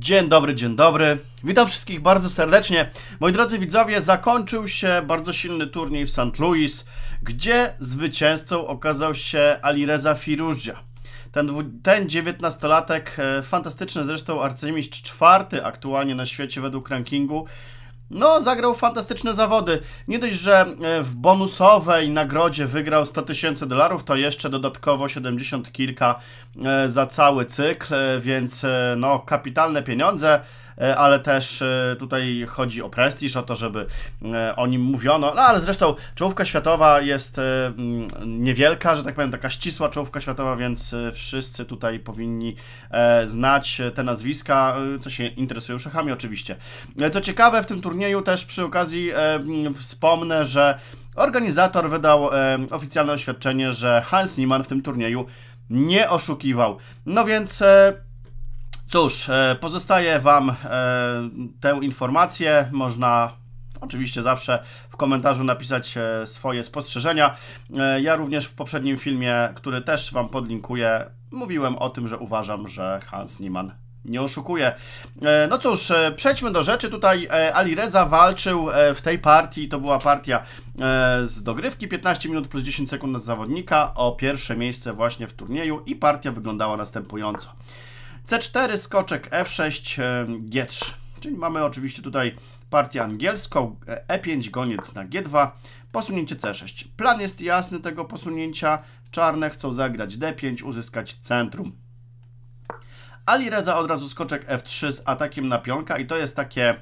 Dzień dobry, dzień dobry. Witam wszystkich bardzo serdecznie. Moi drodzy widzowie, zakończył się bardzo silny turniej w St. Louis, gdzie zwycięzcą okazał się Alireza Firuzdja. Ten, ten 19-latek, e, fantastyczny zresztą arcymistrz, czwarty aktualnie na świecie według rankingu, no, zagrał fantastyczne zawody. Nie dość, że e, w bonusowej nagrodzie wygrał 100 tysięcy dolarów, to jeszcze dodatkowo 70 kilka e, za cały cykl, e, więc no, kapitalne pieniądze. E, ale też e, tutaj chodzi o prestiż, o to, żeby e, o nim mówiono, no ale zresztą czołówka światowa jest niewielka, że tak powiem, taka ścisła czołówka światowa, więc wszyscy tutaj powinni znać te nazwiska, co się interesują szachami oczywiście. Co ciekawe w tym turnieju też przy okazji wspomnę, że organizator wydał oficjalne oświadczenie, że Hans Niemann w tym turnieju nie oszukiwał. No więc Cóż, e, pozostaje Wam e, tę informację. Można Oczywiście zawsze w komentarzu napisać e, swoje spostrzeżenia. Ja również w poprzednim filmie, który też Wam podlinkuję, mówiłem o tym, że uważam, że Hans Niemann nie oszukuje. No cóż, przejdźmy do rzeczy. Tutaj Ali Reza walczył w tej partii, to była partia z dogrywki 15 minut plus 10 sekund na zawodnika o pierwsze miejsce właśnie w turnieju i partia wyglądała następująco. C4, skoczek F6, e, G3. Czyli mamy oczywiście tutaj partię angielską, E5, e goniec na G2, posunięcie C6. Plan jest jasny tego posunięcia, czarne chcą zagrać D5, uzyskać centrum. Ali Reza od razu skoczek F3 z atakiem na pionka i to jest takie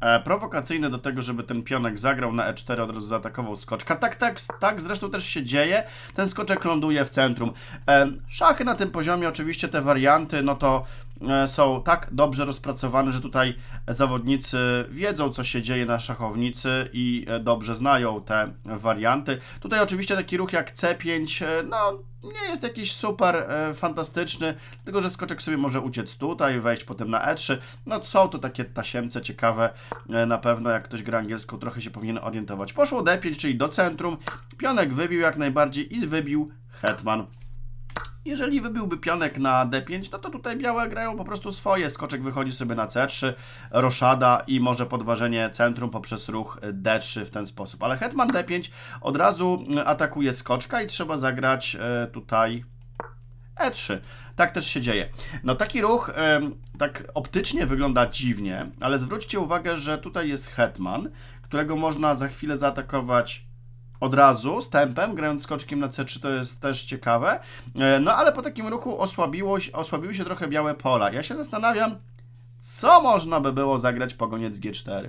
E, prowokacyjny do tego, żeby ten pionek zagrał na e4, od razu zaatakował skoczka. Tak, tak, tak zresztą też się dzieje. Ten skoczek ląduje w centrum. E, szachy na tym poziomie, oczywiście te warianty, no to E, są tak dobrze rozpracowane, że tutaj zawodnicy wiedzą, co się dzieje na szachownicy i e, dobrze znają te warianty. Tutaj oczywiście taki ruch jak C5, e, no nie jest jakiś super fantastyczny, tylko że skoczek sobie może uciec tutaj, wejść potem na E3. No są to takie tasiemce ciekawe, na pewno jak ktoś gra angielską trochę się powinien orientować. Poszło D5, czyli do centrum, pionek wybił jak najbardziej i wybił hetman jeżeli wybiłby pionek na D5, no to tutaj białe grają po prostu swoje. Skoczek wychodzi sobie na C3, roszada i może podważenie centrum poprzez ruch D3 w ten sposób. Ale hetman D5 od razu mm, atakuje skoczka i trzeba zagrać e, tutaj E3. Tak też się dzieje. No taki ruch tak optycznie wygląda dziwnie, ale zwróćcie uwagę, że tutaj jest hetman, którego można za chwilę zaatakować od razu z tempem, grając skoczkiem na C3 to jest też ciekawe. E, no ale po takim ruchu osłabiło, osłabiły się trochę białe pola. Ja się zastanawiam, co można by było zagrać po goniec G4.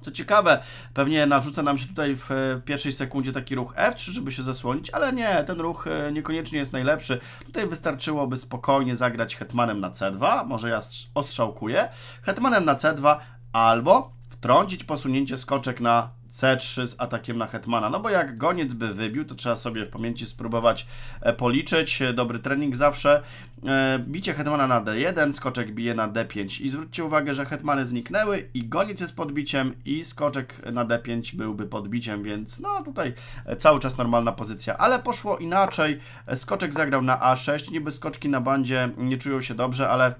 Co ciekawe, pewnie narzuca nam się tutaj w pierwszej sekundzie taki ruch F3, żeby się zasłonić, ale nie, ten ruch e, niekoniecznie jest najlepszy. Tutaj wystarczyłoby spokojnie zagrać hetmanem na C2, może ja ostrzałkuję, hetmanem na C2 albo wtrącić posunięcie skoczek na C3 z atakiem na Hetmana. No bo jak goniec by wybił, to trzeba sobie w pamięci spróbować e, policzyć. Dobry trening zawsze. E, bicie Hetmana na D1, skoczek bije na D5. I zwróćcie uwagę, że Hetmany zniknęły i goniec jest podbiciem i skoczek na D5 byłby podbiciem, więc no tutaj e, cały czas normalna pozycja. Ale poszło inaczej. Skoczek zagrał na A6, niby skoczki na bandzie nie czują się dobrze, ale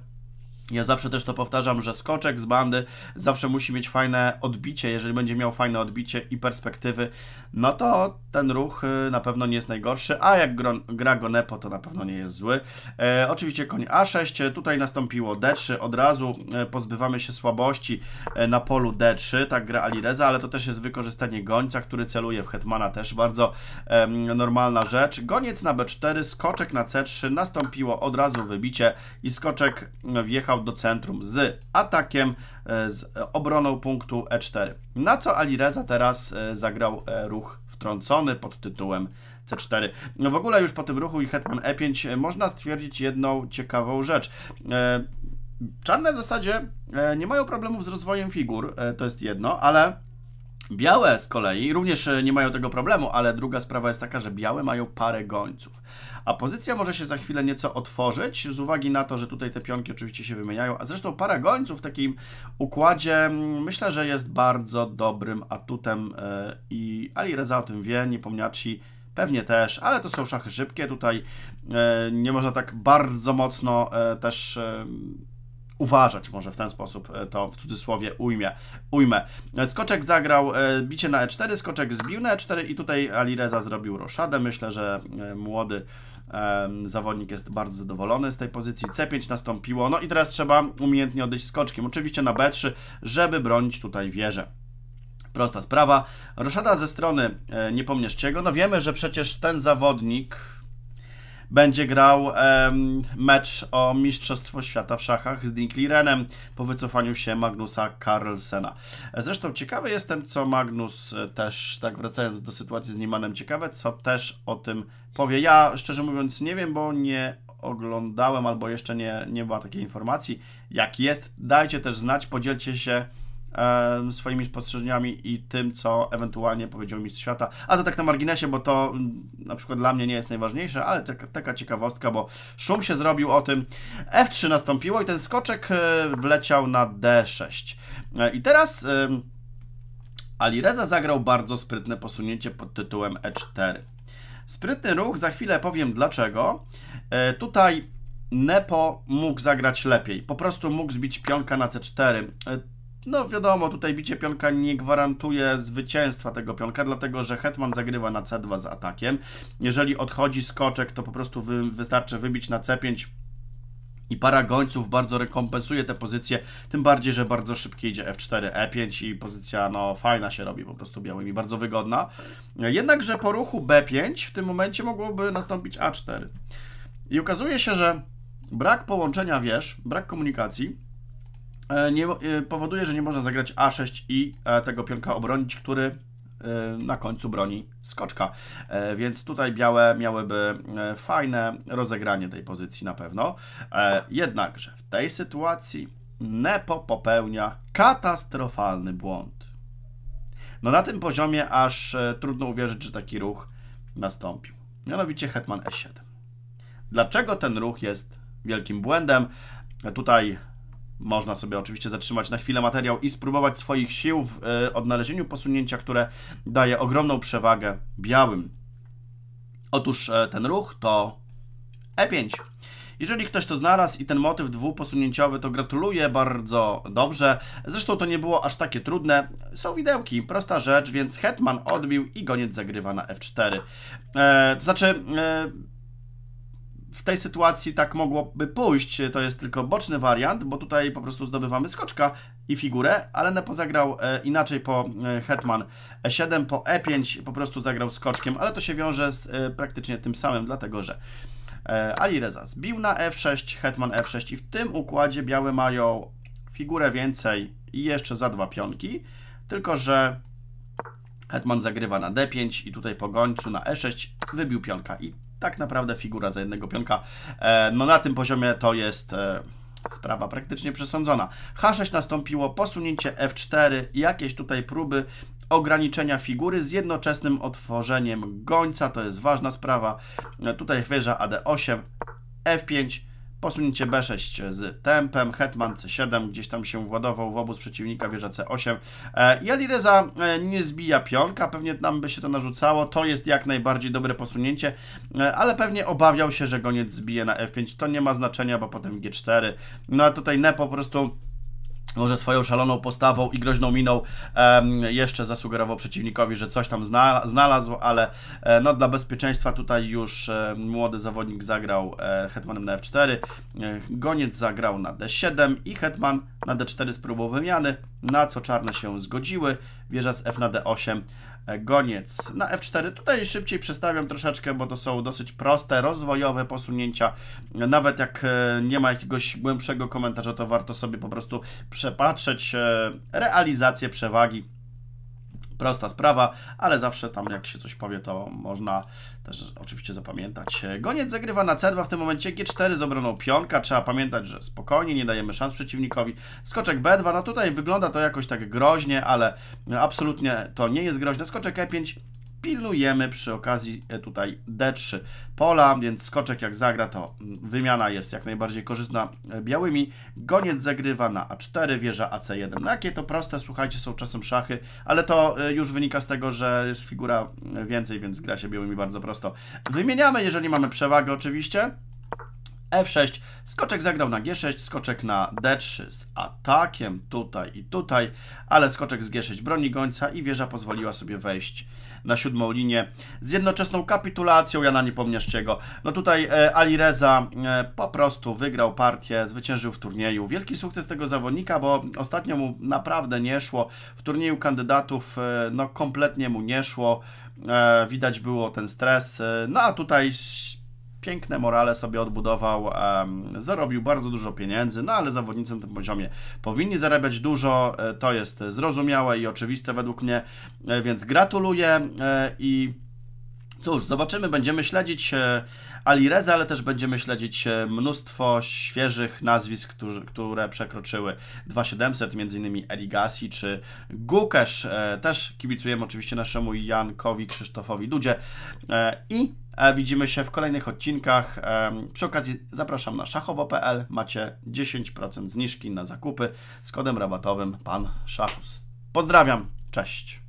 ja zawsze też to powtarzam, że skoczek z bandy zawsze musi mieć fajne odbicie. Jeżeli będzie miał fajne odbicie i perspektywy, no to ten ruch y, na pewno nie jest najgorszy, a jak gra go Nepo, to na pewno nie jest zły. E, oczywiście koń A6, tutaj nastąpiło D3, od razu e, pozbywamy się słabości e, na polu D3, tak gra Alireza, ale to też jest wykorzystanie gońca, który celuje w Hetmana, też bardzo e, normalna rzecz. Goniec na B4, skoczek na C3, nastąpiło od razu wybicie i skoczek no, wjechał do centrum z atakiem, e, z obroną punktu E4. Na co Alireza teraz e, zagrał e, ruch wtrącony pod tytułem C4. No w ogóle już po tym ruchu i hetman E5 można stwierdzić jedną ciekawą rzecz. Czarne w zasadzie nie mają problemów z rozwojem figur, to jest jedno, ale Białe z kolei również e, nie mają tego problemu, ale druga sprawa jest taka, że białe mają parę gońców. A pozycja może się za chwilę nieco otworzyć, z uwagi na to, że tutaj te pionki oczywiście się wymieniają, a zresztą para gońców w takim układzie mm, myślę, że jest bardzo dobrym atutem e, i Ali Reza o tym wie, Niepomniaci pewnie też, ale to są szachy szybkie, tutaj e, nie można tak bardzo mocno też uważać, może w ten sposób e, to w cudzysłowie ujmie, ujmę. E, skoczek zagrał e, bicie na e4, skoczek zbił na e4 i tutaj Alireza zrobił roszadę. Myślę, że młody zawodnik jest bardzo zadowolony z tej pozycji. C5 nastąpiło, no i teraz trzeba umiejętnie odejść skoczkiem, oczywiście na B3, żeby bronić tutaj wieżę. Prosta sprawa. Roszada ze strony Niepomnieszczego, no wiemy, że przecież ten zawodnik będzie grał em, mecz o Mistrzostwo Świata w szachach z Dinklirenem po wycofaniu się Magnusa Carlsena. Zresztą ciekawy jestem, co Magnus e, też, tak wracając do sytuacji z Niemanem, ciekawe, co też o tym powie. Ja szczerze mówiąc nie wiem, bo nie oglądałem albo jeszcze nie, nie była takiej informacji. Jak jest, dajcie też znać, podzielcie się swoimi spostrzeżeniami i tym, co ewentualnie powiedział Mistrz Świata. A to tak na marginesie, bo to mm, na przykład dla mnie nie jest najważniejsze, ale taka, taka ciekawostka, bo szum się zrobił o tym. F3 nastąpiło i ten skoczek e, wleciał na D6. E, I teraz... Alireza zagrał bardzo sprytne posunięcie pod tytułem E4. Sprytny ruch, za chwilę powiem dlaczego. E, tutaj Nepo mógł zagrać lepiej. Po prostu mógł zbić pionka na C4. No wiadomo, tutaj bicie pionka nie gwarantuje zwycięstwa tego pionka, dlatego że hetman zagrywa na c2 z atakiem. Jeżeli odchodzi skoczek, to po prostu wy, wystarczy wybić na c5, i para gońców bardzo rekompensuje te pozycje, tym bardziej, że bardzo szybkie idzie F4, E5 i pozycja no fajna się robi po prostu białymi, bardzo wygodna. Jednakże po ruchu B5 w tym momencie mogłoby nastąpić A4. I okazuje się, że brak połączenia wież, brak komunikacji E, nie, e, powoduje, że nie można zagrać A6 i e, tego pionka obronić, który na końcu broni skoczka. Więc tutaj białe miałyby fajne rozegranie tej pozycji na pewno. Jednakże w tej sytuacji Nepo popełnia katastrofalny błąd. No na tym poziomie aż trudno uwierzyć, że taki ruch nastąpił. Mianowicie hetman e7. Dlaczego ten ruch jest wielkim błędem? Tutaj można sobie oczywiście zatrzymać na chwilę materiał i spróbować swoich sił w e, odnalezieniu posunięcia, które daje ogromną przewagę białym. Otóż e, ten ruch to E5. Jeżeli ktoś to znalazł i ten motyw dwuposunięciowy, to gratuluję bardzo dobrze. Zresztą to nie było aż takie trudne. Są widełki, prosta rzecz, więc hetman odbił i goniec zagrywa na F4. E, to znaczy... E, w tej sytuacji tak mogłoby pójść, to jest tylko boczny wariant, bo tutaj po prostu zdobywamy skoczka i figurę, ale Nepo zagrał e, inaczej po e, hetman e7, po e5 po prostu zagrał skoczkiem, ale to się wiąże z e, praktycznie tym samym, dlatego że Ali Reza zbił na f6, hetman f6 i w tym układzie białe mają figurę więcej i jeszcze za dwa pionki, tylko że hetman zagrywa na d5 i tutaj po gońcu na e6 wybił pionka i tak naprawdę figura za jednego pionka. E, no na tym poziomie to jest e, sprawa praktycznie przesądzona. H6 nastąpiło, posunięcie F4, jakieś tutaj próby ograniczenia figury z jednoczesnym otworzeniem gońca, to jest ważna sprawa. E, tutaj wieża AD8, F5, Posunięcie B6 z tempem, Hetman C7, gdzieś tam się władował w obóz przeciwnika, wieża C8. E, Jalireza e, nie zbija pionka, pewnie nam by się to narzucało, to jest jak najbardziej dobre posunięcie, e, ale pewnie obawiał się, że goniec zbije na F5, to nie ma znaczenia, bo potem G4. No a tutaj Ne po prostu może swoją szaloną postawą i groźną miną jeszcze zasugerował przeciwnikowi, że coś tam znalazł, ale e, no, dla bezpieczeństwa tutaj już e, młody zawodnik zagrał e, hetmanem na f4, goniec zagrał na d7 i hetman na d4 spróbował wymiany, na co czarne się zgodziły, wieża z f na d8 E, goniec na F4. Tutaj szybciej przestawiam troszeczkę, bo to są dosyć proste, rozwojowe posunięcia. Nawet jak e, nie ma jakiegoś głębszego komentarza, to warto sobie po prostu przepatrzeć e, realizację przewagi prosta sprawa, ale zawsze tam jak się coś powie, to można też oczywiście zapamiętać. Goniec zagrywa na C2 w tym momencie, G4 z obroną pionka, trzeba pamiętać, że spokojnie, nie dajemy szans przeciwnikowi. Skoczek B2, no tutaj wygląda to jakoś tak groźnie, ale absolutnie to nie jest groźne. Skoczek E5, pilnujemy przy okazji e, tutaj D3 pola, więc skoczek jak zagra, to mm, wymiana jest jak najbardziej korzystna e, białymi. Goniec zagrywa na A4, wieża AC1. No jakie to proste, słuchajcie, są czasem szachy, ale to e, już wynika z tego, że jest figura mm, więcej, więc gra się białymi bardzo prosto. Wymieniamy, jeżeli mamy przewagę oczywiście. F6, skoczek zagrał na G6, skoczek na D3 z atakiem tutaj i tutaj, ale skoczek z G6 broni gońca i wieża pozwoliła sobie wejść na siódmą linię z jednoczesną kapitulacją Jana Niepomniaszczego. No tutaj e, Ali Reza e, po prostu wygrał partię, zwyciężył w turnieju. Wielki sukces tego zawodnika, bo ostatnio mu naprawdę nie szło. W turnieju kandydatów e, no kompletnie mu nie szło. E, widać było ten stres. E, no a tutaj piękne morale sobie odbudował, zarobił bardzo dużo pieniędzy, no ale zawodnicy na tym poziomie powinni zarabiać dużo, e, to jest zrozumiałe i oczywiste według mnie, e, więc gratuluję e, i cóż, zobaczymy, będziemy śledzić Ali ale też będziemy śledzić mnóstwo świeżych nazwisk, którzy, które przekroczyły 2700, m.in. Erigasi czy Gukesz. Też kibicujemy oczywiście naszemu Jankowi Krzysztofowi Dudzie i E, widzimy się w kolejnych odcinkach. E, przy okazji zapraszam na szachowo.pl. Macie 10% zniżki na zakupy z kodem rabatowym pan Szachus. Pozdrawiam, cześć.